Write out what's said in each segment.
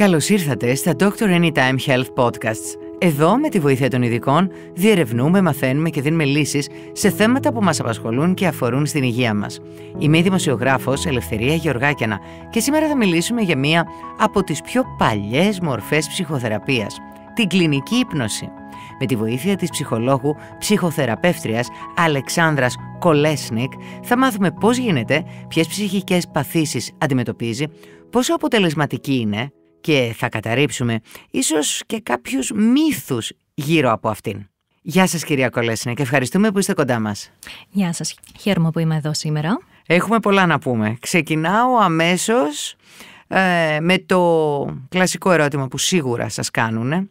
Καλώς ήρθατε στα Doctor Anytime Health Podcasts. Εδώ, με τη βοήθεια των ειδικών, διερευνούμε, μαθαίνουμε και δίνουμε λύσεις σε θέματα που μας απασχολούν και αφορούν στην υγεία μας. Είμαι η δημοσιογράφος Ελευθερία Γεωργάκιανα και σήμερα θα μιλήσουμε για μία από τις πιο παλιές μορφές ψυχοθεραπείας, την κλινική ύπνωση. Με τη βοήθεια της ψυχολόγου, ψυχοθεραπεύτριας Αλεξάνδρας Κολέσνικ θα μάθουμε πώς γίνεται, ποιες ψυχικές παθήσεις αντιμετωπίζει, πόσο αποτελεσματική είναι, και θα καταρρύψουμε ίσως και κάποιους μύθους γύρω από αυτήν. Γεια σας κυρία Κολέσνα και ευχαριστούμε που είστε κοντά μας. Γεια σας, χαίρομαι που είμαι εδώ σήμερα. Έχουμε πολλά να πούμε. Ξεκινάω αμέσως ε, με το κλασικό ερώτημα που σίγουρα σας κάνουν.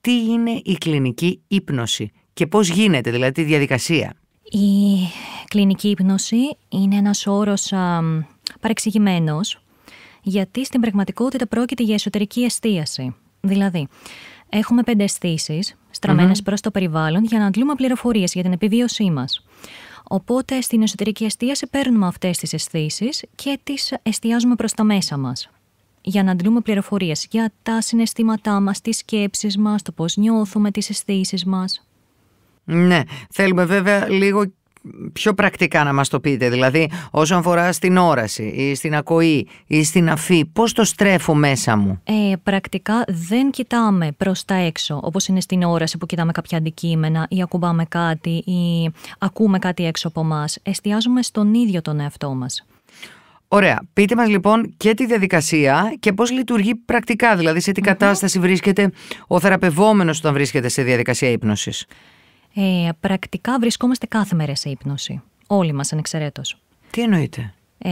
Τι είναι η κλινική ύπνωση και πώς γίνεται δηλαδή η διαδικασία. Η κλινική ύπνωση είναι ένας όρος α, γιατί στην πραγματικότητα πρόκειται για εσωτερική εστίαση. Δηλαδή, έχουμε πέντε αισθήσεις στραμμένες προς το περιβάλλον για να αντλούμε πληροφορίες για την επιβίωσή μας. Οπότε στην εσωτερική εστίαση παίρνουμε αυτές τις αισθήσεις και τις εστιάζουμε προς τα μέσα μας. Για να αντλούμε πληροφορίες για τα συναισθήματά μας, τις σκέψεις μας, το πώς νιώθουμε, τις αισθήσεις μας. Ναι, θέλουμε βέβαια λίγο πιο πρακτικά να μας το πείτε, δηλαδή όσον αφορά στην όραση ή στην ακοή ή στην αφή, πώς το στρέφω μέσα μου. Ε, πρακτικά δεν κοιτάμε προς τα έξω, όπως είναι στην όραση που κοιτάμε κάποια αντικείμενα ή ακουμπάμε κάτι ή ακούμε κάτι έξω από εμάς. Εστιάζουμε στον ίδιο τον εαυτό μας. Ωραία. Πείτε μας λοιπόν και τη διαδικασία και πώς λειτουργεί πρακτικά, δηλαδή σε τι κατάσταση βρίσκεται ο θεραπευόμενος όταν βρίσκεται σε διαδικασία ύπνωσης. Ε, πρακτικά βρισκόμαστε κάθε μέρα σε ύπνωση. Όλοι μας ανεξαιρέτως. Τι εννοείται. Ε,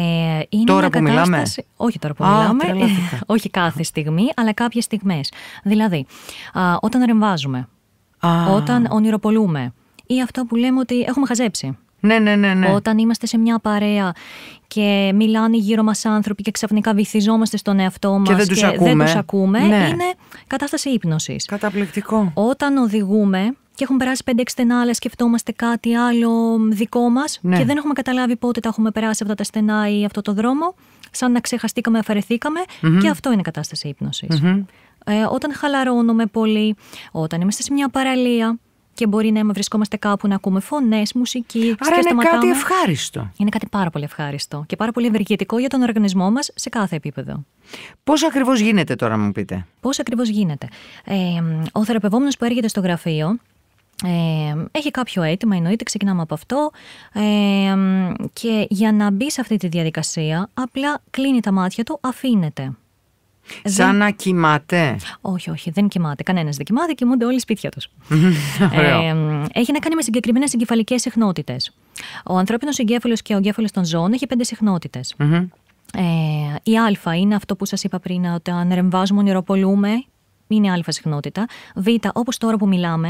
είναι τώρα που κατάσταση... μιλάμε. Όχι τώρα που α, μιλάμε. όχι κάθε στιγμή, αλλά κάποιες στιγμές. Δηλαδή, όταν ρεμβάζουμε, όταν ονειροπολούμε ή αυτό που λέμε ότι έχουμε χαζέψει. Ναι, ναι, ναι, ναι. Όταν είμαστε σε μια παρέα και μιλάνε γύρω μας άνθρωποι και ξαφνικά βυθιζόμαστε στον εαυτό μα και δεν του ακούμε, τους ακούμε ναι. είναι κατάσταση ύπνωσης. Καταπληκτικό. Όταν οδηγούμε, και έχουν περάσει 5-6 στενά, αλλά σκεφτόμαστε κάτι άλλο δικό μας ναι. και δεν έχουμε καταλάβει πότε τα έχουμε περάσει αυτά τα στενά ή αυτό το δρόμο. Σαν να ξεχαστήκαμε, και αυτό είναι κατάσταση Ε, όταν χαλαρώνομαι πολύ, όταν είμαστε σε μια παραλία και μπορεί να βρισκόμαστε κάπου να ακούμε φωνές, μουσική. Άρα είναι κάτι ευχάριστο. Είναι κάτι πάρα πολύ ευχάριστο και πάρα πολύ ευεργετικό για τον οργανισμό μας σε κάθε επίπεδο. Πώς ακριβώς γίνεται τώρα, μου πείτε. Πώς ακριβώς γίνεται. Ε, ο θεραπευόμενος που έρχεται στο γραφείο ε, έχει κάποιο αίτημα, εννοείται, ξεκινάμε από αυτό. Ε, και για να μπει σε αυτή τη διαδικασία, απλά κλείνει τα μάτια του, αφήνεται. Σαν να κοιμάται. Όχι, όχι, δεν κοιμάται. Κανένας δεν κοιμάται, κοιμούνται όλοι σπίτια τους. ε, έχει να κάνει με συγκεκριμένες εγκεφαλικέ συχνότητες. Ο ανθρώπινος εγκέφαλο και ο εγκέφαλος των ζώων έχει πέντε συχνότητες. Ε, η α είναι αυτό που σας είπα πριν, όταν ρεμβάζουμε, ονειροπολούμε, είναι α συχνότητα. Β, όπως τώρα που μιλάμε,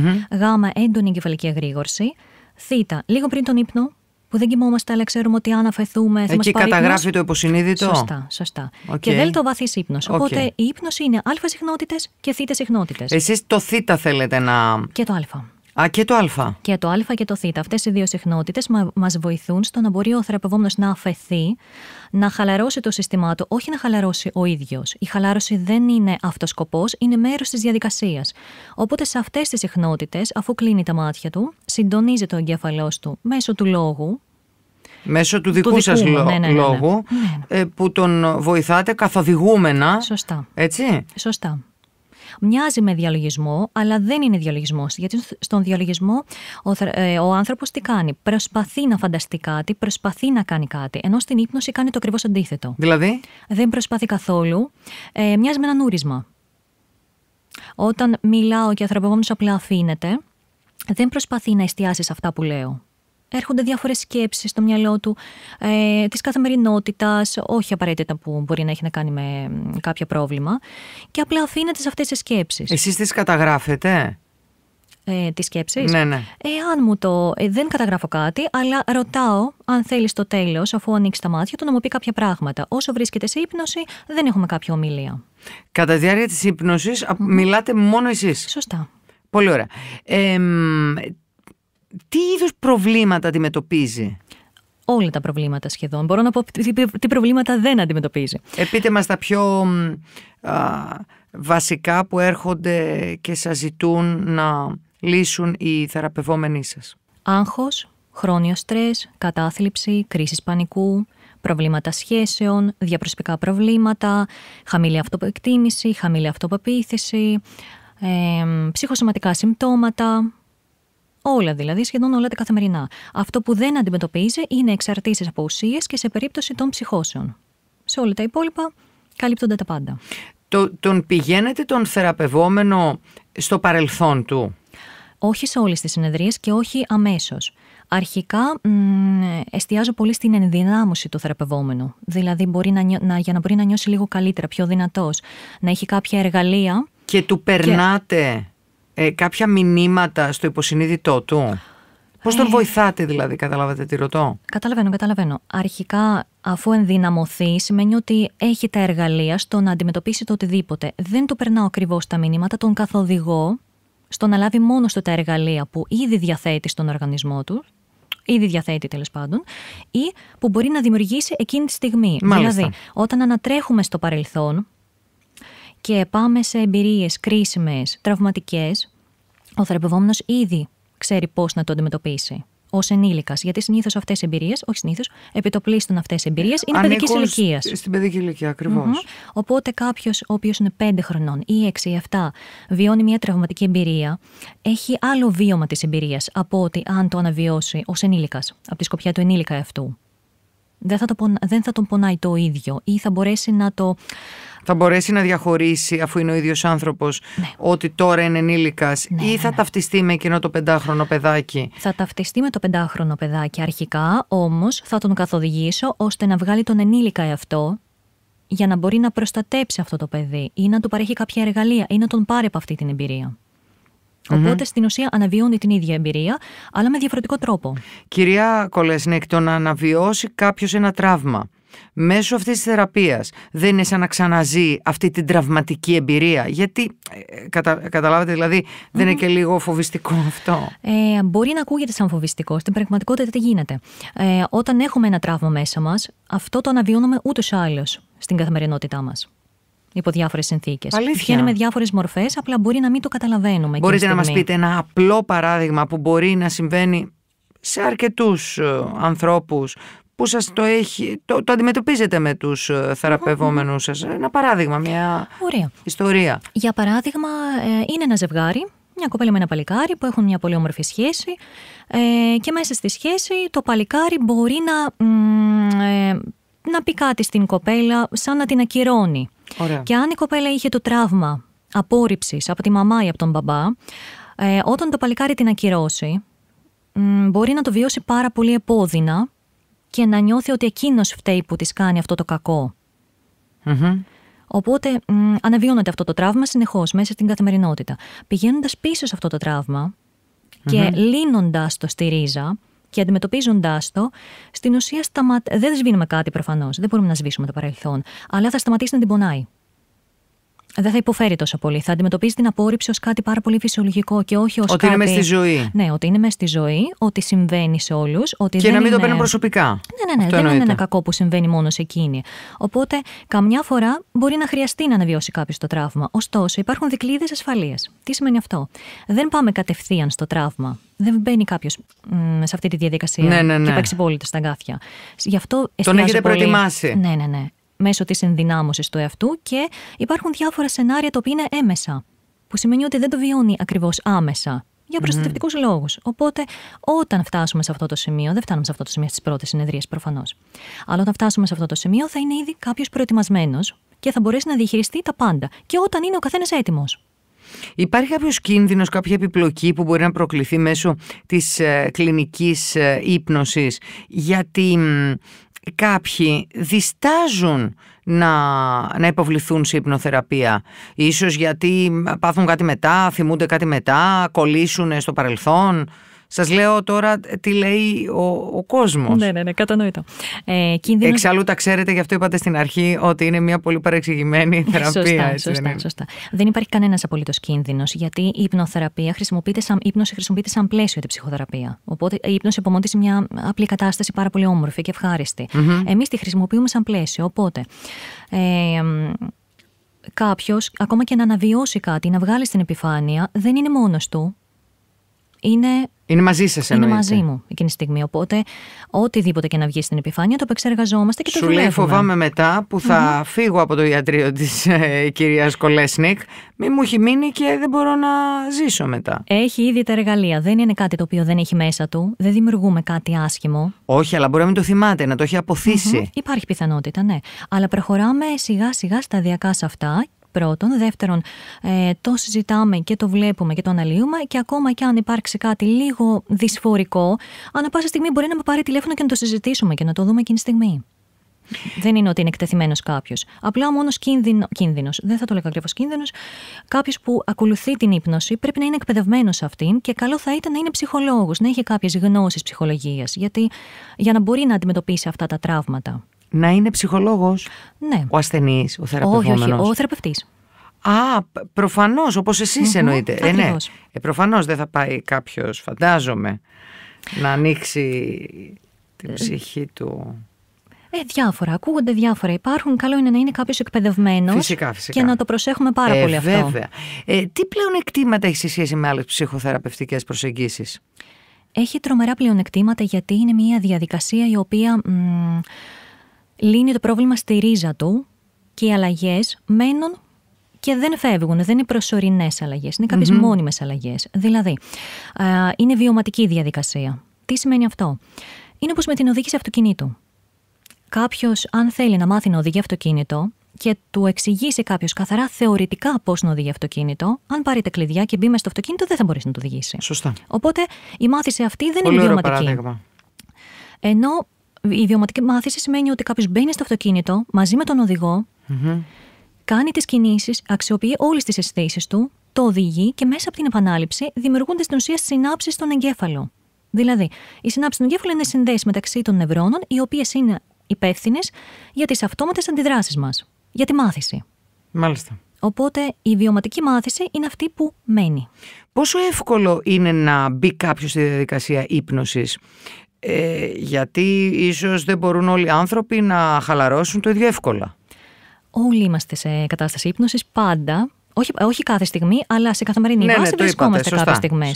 mm γ έντονη εγκεφαλική αγρήγορση, θ λίγο πριν τον ύπνο, που δεν κοιμόμαστε, αλλά ξέρουμε ότι αν αφαιθούμε. Θα Εκεί μας καταγράφει το υποσυνείδητο. Σωστά, σωστά. Okay. Και δέλτο βαθύ ύπνο. Οπότε η ύπνος είναι α συχνότητες και θ συχνότητες. Εσείς το θ θέλετε να. Και το α. Α, και το Α. Και το Α και το Θ. Αυτές οι δύο συχνότητες μα βοηθούν στο να μπορεί ο θεραπευόμενος να αφαιθεί, να χαλαρώσει το σύστημά του, όχι να χαλαρώσει ο ίδιος. Η χαλάρωση δεν είναι αυτό σκοπό, είναι μέρος της διαδικασίας. Οπότε σε αυτές τις συχνότητες, αφού κλείνει τα μάτια του, συντονίζει το εγκέφαλός του μέσω του λόγου, Μέσω του δικού, σας λόγου που τον βοηθάτε καθοδηγούμενα. Σωστά. Έτσι. Σωστά μοιάζει με διαλογισμό, αλλά δεν είναι διαλογισμός. Γιατί στον διαλογισμό ο, ε, ο άνθρωπος τι κάνει, προσπαθεί να φανταστεί κάτι, προσπαθεί να κάνει κάτι. Ενώ στην ύπνοση κάνει το ακριβώς αντίθετο. Δηλαδή. Δεν προσπαθεί καθόλου. Ε, μοιάζει με ένα νούρισμα. Όταν μιλάω και ο ανθρωπογόνο απλά αφήνεται, δεν προσπαθεί να εστιάσει σε αυτά που λέω έρχονται διάφορες σκέψεις στο μυαλό του ε, της καθημερινότητας, όχι απαραίτητα που μπορεί να έχει να κάνει με κάποιο πρόβλημα. Και απλά αφήνεται σε αυτές τις σκέψεις. Εσείς τις καταγράφετε, ε, τις σκέψεις. Ναι, ναι. Εάν μου το. Ε, δεν καταγράφω κάτι, αλλά ρωτάω, αν θέλεις στο τέλος, αφού ανοίξει τα μάτια του, να μου πει κάποια πράγματα. Όσο βρίσκεται σε ύπνοση, δεν έχουμε κάποια ομιλία. Κατά τη διάρκεια της ύπνοση, μιλάτε μόνο εσείς. Σωστά. Πολύ ωραία. Ε, τι είδους προβλήματα αντιμετωπίζει όλα τα προβλήματα σχεδόν. Μπορώ να πω τι προβλήματα δεν αντιμετωπίζει. Επίτε μας τα πιο βασικά που έρχονται και σας ζητούν να λύσουν οι θεραπευόμενοι σας. Άγχος, χρόνιο στρες, κατάθλιψη, κρίσης πανικού, προβλήματα σχέσεων, διαπροσωπικά προβλήματα, χαμηλή αυτοεκτίμηση, χαμηλή αυτοπεποίθηση, ε, ψυχοσωματικά συμπτώματα, Όλα δηλαδή, σχεδόν όλα τα καθημερινά. Αυτό που δεν αντιμετωπίζει είναι εξαρτήσεις από ουσίες και σε περίπτωση των ψυχώσεων. Σε όλα τα υπόλοιπα καλύπτονται τα πάντα. Το, τον πηγαίνετε τον θεραπευόμενο στο παρελθόν του. Όχι σε όλες τις συνεδρίες και όχι αμέσως. Αρχικά εστιάζω πολύ στην ενδυνάμωση του θεραπευόμενου. Δηλαδή μπορεί να, να, για να μπορεί να νιώσει λίγο καλύτερα, πιο δυνατός. Να έχει κάποια εργαλεία. Και του περνάτε ε, κάποια μηνύματα στο υποσυνείδητό του. Πώς τον ε. βοηθάτε, δηλαδή, καταλάβατε τι ρωτώ. Καταλαβαίνω, καταλαβαίνω. Αρχικά, αφού ενδυναμωθεί, σημαίνει ότι έχει τα εργαλεία στο να αντιμετωπίσει το οτιδήποτε. Δεν του περνάω ακριβώς τα μηνύματα, τον καθοδηγώ στο να λάβει μόνο στο τα εργαλεία που ήδη διαθέτει στον οργανισμό του, ήδη διαθέτει τέλος πάντων, ή που μπορεί να δημιουργήσει εκείνη τη στιγμή. Μάλιστα. Δηλαδή, όταν ανατρέχουμε στο παρελθόν, και πάμε σε εμπειρίες κρίσιμες, τραυματικές, ο θεραπευόμενος ήδη ξέρει πώς να το αντιμετωπίσει ως ενήλικας. Γιατί συνήθως αυτές οι εμπειρίες, όχι συνήθως, επιτοπλίστων αυτές οι εμπειρίες είναι παιδική ηλικίας. Στην παιδική ηλικία, ακριβώς. Mm-hmm. Οπότε κάποιος, ο οποίος είναι 5 χρονών ή 6 ή 7, βιώνει μια τραυματική εμπειρία, έχει άλλο βίωμα της εμπειρίας από ότι αν το αναβιώσει ως ενήλικας, από τη σκοπιά του ενήλικα αυτού. Δεν θα, το, δεν θα τον πονάει το ίδιο ή θα μπορέσει να το θα μπορέσει να διαχωρίσει, αφού είναι ο ίδιος άνθρωπος, ναι. ότι τώρα είναι ενήλικας, ναι, ή ναι, θα ναι, ταυτιστεί με εκείνο το πεντάχρονο παιδάκι. Θα ταυτιστεί με το πεντάχρονο παιδάκι αρχικά, όμως θα τον καθοδηγήσω ώστε να βγάλει τον ενήλικα εαυτό για να μπορεί να προστατέψει αυτό το παιδί ή να του παρέχει κάποια εργαλεία ή να τον πάρει από αυτή την εμπειρία. στην ουσία αναβιώνει την ίδια εμπειρία, αλλά με διαφορετικό τρόπο. Κυρία Κολέσνεκ, το να αναβιώσει κάποιος ένα τραύμα μέσω αυτής της θεραπείας δεν είναι σαν να ξαναζεί αυτή την τραυματική εμπειρία. Γιατί, ε, κατα, καταλάβατε, δηλαδή, δεν είναι και λίγο φοβιστικό αυτό. Ε, μπορεί να ακούγεται σαν φοβιστικό. Στην πραγματικότητα, τι γίνεται. Ε, όταν έχουμε ένα τραύμα μέσα μας, αυτό το αναβιώνουμε ούτως ή άλλως στην καθημερινότητά μας υπό διάφορες συνθήκες. Βγαίνει με διάφορες μορφές, απλά μπορεί να μην το καταλαβαίνουμε. Μπορείτε να μας πείτε ένα απλό παράδειγμα που μπορεί να συμβαίνει σε αρκετούς ε, ανθρώπους που σας το έχει, το, το αντιμετωπίζετε με τους ε, θεραπευόμενους σας. Ε, ένα παράδειγμα, μια ιστορία. Για παράδειγμα, ε, είναι ένα ζευγάρι, μια κοπέλα με ένα παλικάρι που έχουν μια πολύ όμορφη σχέση και μέσα στη σχέση το παλικάρι μπορεί να, να πει κάτι στην κοπέλα σαν να την ακυρώνει. Και αν η κοπέλα είχε το τραύμα απόρριψης από τη μαμά ή από τον μπαμπά, όταν το παλικάρι την ακυρώσει, μπορεί να το βιώσει πάρα πολύ επώδυνα και να νιώθει ότι εκείνος φταίει που της κάνει αυτό το κακο Οπότε αναβιώνεται αυτό το τραύμα συνεχώς μέσα στην καθημερινότητα. Πηγαίνοντας πίσω σε αυτό το τραύμα και mm λύνοντας το στη ρίζα και αντιμετωπίζοντά το, στην ουσία σταμα... δεν σβήνουμε κάτι προφανώς. Δεν μπορούμε να σβήσουμε το παρελθόν. Αλλά θα σταματήσει να την πονάει δεν θα υποφέρει τόσο πολύ. Θα αντιμετωπίζει την απόρριψη ως κάτι πάρα πολύ φυσιολογικό και όχι ως κάτι. Ότι είναι μέσα στη ζωή. Ναι, ότι είναι μες στη ζωή, ότι συμβαίνει σε όλους. Και δεν να μην είναι... το παίρνει προσωπικά. Ναι, ναι, ναι. δεν είναι ένα κακό που συμβαίνει μόνο σε εκείνη. Οπότε, καμιά φορά μπορεί να χρειαστεί να αναβιώσει κάποιος το τραύμα. Ωστόσο, υπάρχουν δικλείδες ασφαλείας. Τι σημαίνει αυτό. Δεν πάμε κατευθείαν στο τραύμα. Δεν μπαίνει κάποιος σε αυτή τη διαδικασία ναι, ναι, ναι. και παίξει στα αγκάθια. Γι' αυτό Τον έχετε πολύ... προετοιμάσει. Ναι, ναι, ναι μέσω της ενδυνάμωσης του εαυτού και υπάρχουν διάφορα σενάρια τα οποία είναι έμεσα, που σημαίνει ότι δεν το βιώνει ακριβώς άμεσα για προστατευτικούς λόγους. Οπότε, όταν φτάσουμε σε αυτό το σημείο, δεν φτάνουμε σε αυτό το σημείο στις πρώτες συνεδρίες προφανώς. Αλλά όταν φτάσουμε σε αυτό το σημείο, θα είναι ήδη κάποιος προετοιμασμένος και θα μπορέσει να διαχειριστεί τα πάντα. Και όταν είναι ο καθένας έτοιμος. Υπάρχει κάποιος κίνδυνος, κάποια επιπλοκή που μπορεί να προκληθεί μέσω της ε, κλινικής ε, γιατί κάποιοι διστάζουν να, να υποβληθούν σε υπνοθεραπεία. Ίσως γιατί πάθουν κάτι μετά, θυμούνται κάτι μετά, κολλήσουν στο παρελθόν. Σας λέω τώρα τι λέει ο, ο κόσμος. Ναι, ναι, ναι, κατανοητό. Ε, κίνδυνο... Εξάλλου τα ξέρετε, γι' αυτό είπατε στην αρχή ότι είναι μια πολύ παρεξηγημένη ε, θεραπεία. σωστά, έτσι, σωστά, δεν σωστά. Δεν υπάρχει κανένας απολύτως κίνδυνος, γιατί η υπνοθεραπεία χρησιμοποιείται σαν, ύπνος χρησιμοποιείται σαν πλαίσιο τη ψυχοθεραπεία. Οπότε η ύπνο υπομονή μια απλή κατάσταση πάρα πολύ όμορφη και ευχάριστη. Εμείς τη χρησιμοποιούμε σαν πλαίσιο. Οπότε. Ε, κάποιος, ακόμα και να αναβιώσει κάτι, να βγάλει στην επιφάνεια, δεν είναι μόνος του είναι. Είναι μαζί σας, Είναι μαζί μου εκείνη τη στιγμή. Οπότε, οτιδήποτε και να βγει στην επιφάνεια, το επεξεργαζόμαστε και το Σου λέει, φοβάμαι μετά που θα mm φύγω από το ιατρείο της ε, κυρίας Κολέσνικ, μη μου έχει μείνει και δεν μπορώ να ζήσω μετά. Έχει ήδη τα εργαλεία. Δεν είναι κάτι το οποίο δεν έχει μέσα του. Δεν δημιουργούμε κάτι άσχημο. Όχι, αλλά μπορεί να μην το θυμάται, να το έχει αποθήσει. Mm-hmm. Υπάρχει πιθανότητα, ναι. Αλλά προχωράμε σιγά-σιγά σταδιακά σε αυτά πρώτον. Δεύτερον, ε, το συζητάμε και το βλέπουμε και το αναλύουμε και ακόμα και αν υπάρξει κάτι λίγο δυσφορικό, ανά πάσα στιγμή μπορεί να με πάρει τηλέφωνο και να το συζητήσουμε και να το δούμε εκείνη τη στιγμή. Δεν είναι ότι είναι εκτεθειμένος κάποιος. Απλά ο μόνος κίνδυνο. Κίνδυνος, δεν θα το λέγα ακριβώς κίνδυνος. Κάποιος που ακολουθεί την ύπνοση πρέπει να είναι εκπαιδευμένος σε αυτήν και καλό θα ήταν να είναι ψυχολόγος, να έχει κάποιες γνώσεις ψυχολογίας. Γιατί για να μπορεί να αντιμετωπίσει αυτά τα τραύματα να είναι ψυχολόγος. ναι. ο ασθενής, ο θεραπευόμενος. Όχι, όχι, ο θεραπευτής. Α, προφανώς, όπως εσείς mm-hmm, εννοείτε. Ε, ναι. ε, προφανώς δεν θα πάει κάποιος, φαντάζομαι, να ανοίξει την ε, ψυχή του. Ε, διάφορα. Ακούγονται διάφορα. Υπάρχουν. Καλό είναι να είναι κάποιος εκπαιδευμένος. Φυσικά, φυσικά. Και να το προσέχουμε πάρα ε, πολύ αυτό. Βέβαια. Ε, τι πλεονεκτήματα έχει σε σχέση με άλλες ψυχοθεραπευτικές προσεγγίσεις. Έχει τρομερά πλεονεκτήματα γιατί είναι μια διαδικασία η οποία. Μ, λύνει το πρόβλημα στη ρίζα του και οι αλλαγές μένουν και δεν φεύγουν. Δεν είναι προσωρινές αλλαγές. Είναι κάποιες mm-hmm. μόνιμες αλλαγές. Δηλαδή, α, είναι βιωματική διαδικασία. Τι σημαίνει αυτό, Είναι όπως με την οδήγηση αυτοκινήτου. Κάποιος, αν θέλει να μάθει να οδηγεί αυτοκίνητο και του εξηγήσει κάποιος καθαρά θεωρητικά πώς να οδηγεί αυτοκίνητο, αν πάρει τα κλειδιά και μπει μέσα στο αυτοκίνητο, δεν θα μπορείς να το οδηγήσει. Σωστά. Οπότε η μάθηση αυτή δεν είναι βιωματική. Ενώ η βιωματική μάθηση σημαίνει ότι κάποιος μπαίνει στο αυτοκίνητο μαζί με τον οδηγο κάνει τις κινήσεις, αξιοποιεί όλες τις αισθήσεις του, το οδηγεί και μέσα από την επανάληψη δημιουργούνται στην ουσία συνάψεις στον εγκέφαλο. Δηλαδή, οι συνάψει στον εγκέφαλο είναι συνδέσει μεταξύ των νευρώνων, οι οποίες είναι υπεύθυνες για τις αυτόματες αντιδράσεις μας, για τη μάθηση. Μάλιστα. Οπότε η βιωματική μάθηση είναι αυτή που μένει. Πόσο εύκολο είναι να μπει κάποιος στη διαδικασία ύπνωσης ε, γιατί ίσως δεν μπορούν όλοι οι άνθρωποι να χαλαρώσουν το ίδιο εύκολα. Όλοι είμαστε σε κατάσταση ύπνωσης πάντα, όχι, όχι κάθε στιγμή, αλλά σε καθημερινή ναι, ναι βάση ναι, βρισκόμαστε κάποιες στιγμές.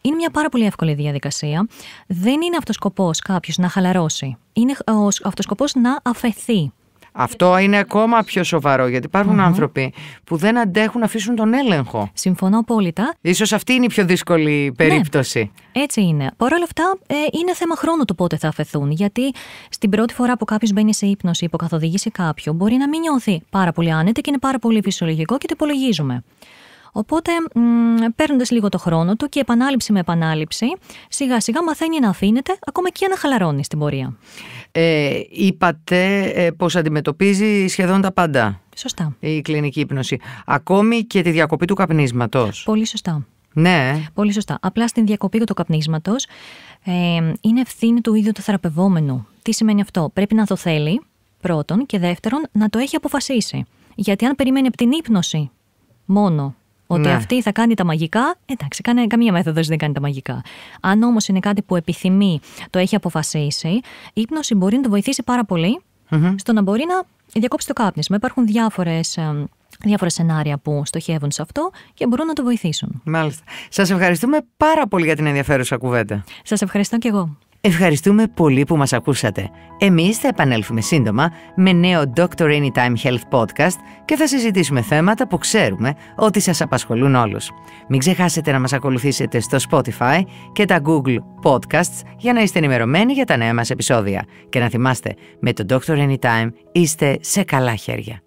Είναι μια πάρα πολύ εύκολη διαδικασία. Δεν είναι αυτός σκοπός κάποιος να χαλαρώσει. Είναι αυτός σκοπός να αφαιθεί. Αυτό είναι ακόμα πιο σοβαρό, γιατί άνθρωποι που δεν αντέχουν να αφήσουν τον έλεγχο. Συμφωνώ απόλυτα. σω αυτή είναι η πιο δύσκολη ναι, περίπτωση. Ναι, έτσι είναι. Παρ' όλα αυτά, ε, είναι θέμα χρόνου το πότε θα αφαιθούν. Γιατί στην πρώτη φορά που κάποιος μπαίνει σε ύπνοση ή υποκαθοδηγεί σε κάποιον, μπορεί να μην νιώθει πάρα πολύ άνετα και είναι πάρα πολύ φυσιολογικό και το υπολογίζουμε. Οπότε, παίρνοντας λίγο το χρόνο του και επανάληψη με επανάληψη, σιγά σιγά μαθαίνει να αφήνεται, ακόμα και να χαλαρώνει στην πορεία. Ε, είπατε ε, πως αντιμετωπίζει σχεδόν τα πάντα. Σωστά. Η κλινική ύπνωση. Ακόμη και τη διακοπή του καπνίσματος. Πολύ σωστά. Ναι. Πολύ σωστά. Απλά στην διακοπή του καπνίσματος ε, είναι ευθύνη του ίδιου του θεραπευόμενου. Τι σημαίνει αυτό. Πρέπει να το θέλει πρώτον και δεύτερον να το έχει αποφασίσει. Γιατί αν περιμένει από την ύπνωση μόνο ότι ναι. αυτή θα κάνει τα μαγικά. Εντάξει, κάνει καμία μέθοδος δεν κάνει τα μαγικά. Αν όμως είναι κάτι που επιθυμεί, το έχει αποφασίσει, η ύπνοση μπορεί να το βοηθήσει πάρα στο να μπορεί να διακόψει το κάπνισμα. Υπάρχουν διάφορες διάφορα σενάρια που στοχεύουν σε αυτό και μπορούν να το βοηθήσουν. Μάλιστα. Σας ευχαριστούμε πάρα πολύ για την ενδιαφέρουσα κουβέντα. Σας ευχαριστώ και εγώ. Ευχαριστούμε πολύ που μας ακούσατε. Εμείς θα επανέλθουμε σύντομα με νέο Dr. Anytime Health Podcast και θα συζητήσουμε θέματα που ξέρουμε ότι σας απασχολούν όλους. Μην ξεχάσετε να μας ακολουθήσετε στο Spotify και τα Google Podcasts για να είστε ενημερωμένοι για τα νέα μας επεισόδια. Και να θυμάστε, με το Dr. Anytime είστε σε καλά χέρια.